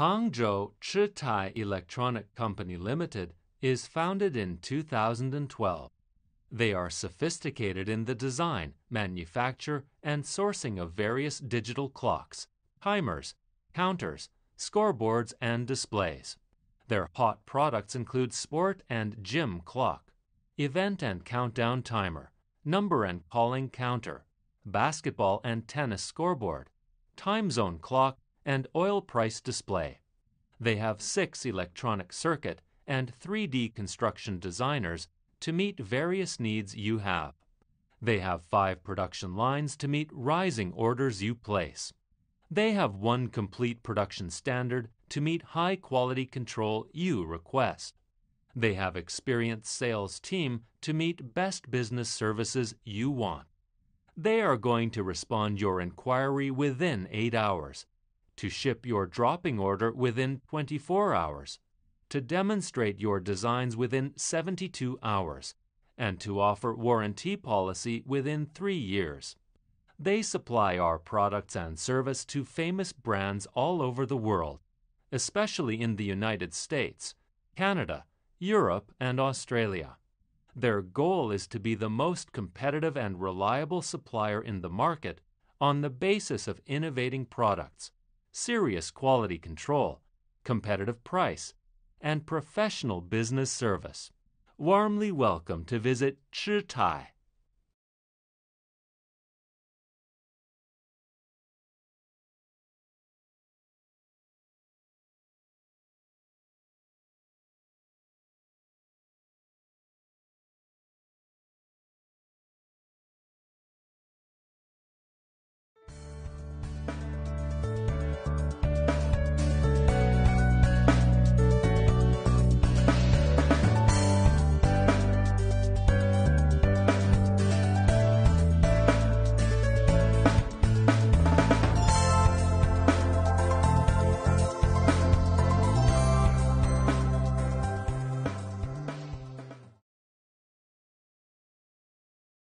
Hangzhou Chitai Electronic Company Limited is founded in 2012. They are sophisticated in the design, manufacture, and sourcing of various digital clocks, timers, counters, scoreboards, and displays. Their hot products include sport and gym clock, event and countdown timer, number and calling counter, basketball and tennis scoreboard, time zone clock, and oil price display. They have six electronic circuit and 3D construction designers to meet various needs you have. They have five production lines to meet rising orders you place. They have one complete production standard to meet high quality control you request. They have experienced sales team to meet best business services you want. They are going to respond your inquiry within 8 hours to ship your dropping order within 24 hours, to demonstrate your designs within 72 hours, and to offer warranty policy within three years. They supply our products and service to famous brands all over the world, especially in the United States, Canada, Europe, and Australia. Their goal is to be the most competitive and reliable supplier in the market on the basis of innovating products serious quality control, competitive price, and professional business service. Warmly welcome to visit Chitai